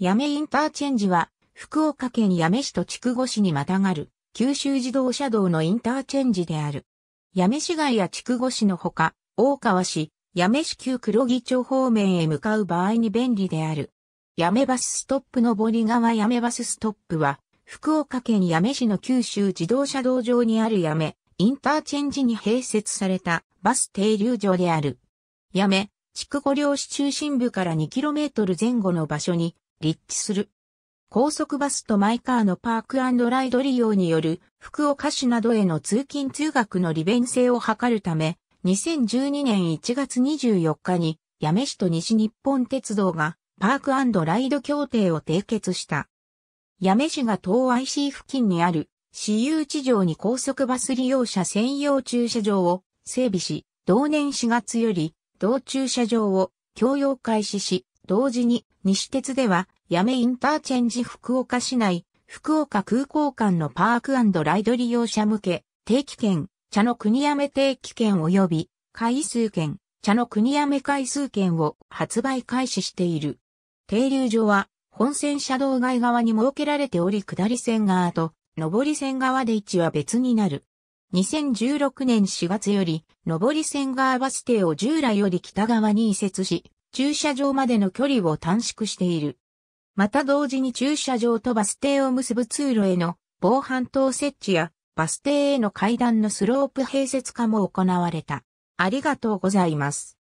八女インターチェンジは、福岡県八女市と筑後市にまたがる、九州自動車道のインターチェンジである。八女市街や筑後市のほか、大川市、八女市旧黒木町方面へ向かう場合に便利である。八女バスストップのり川八女バスストップは、福岡県八女市の九州自動車道上にある八女、インターチェンジに併設されたバス停留所である。八女、筑後漁市中心部から 2km 前後の場所に、立地する。高速バスとマイカーのパークライド利用による福岡市などへの通勤通学の利便性を図るため、2012年1月24日に八女市と西日本鉄道がパークライド協定を締結した。八女市が東 IC 付近にある私有地上に高速バス利用者専用駐車場を整備し、同年4月より同駐車場を共用開始し、同時に西鉄では、八女インターチェンジ福岡市内、福岡空港間のパークライド利用者向け、定期券、茶の国やめ定期券及び、回数券、茶の国やめ回数券を発売開始している。停留所は、本線車道外側に設けられており下り線側と、上り線側で位置は別になる。2016年4月より、上り線側バス停を従来より北側に移設し、駐車場までの距離を短縮している。また同時に駐車場とバス停を結ぶ通路への防犯灯設置やバス停への階段のスロープ併設化も行われた。ありがとうございます。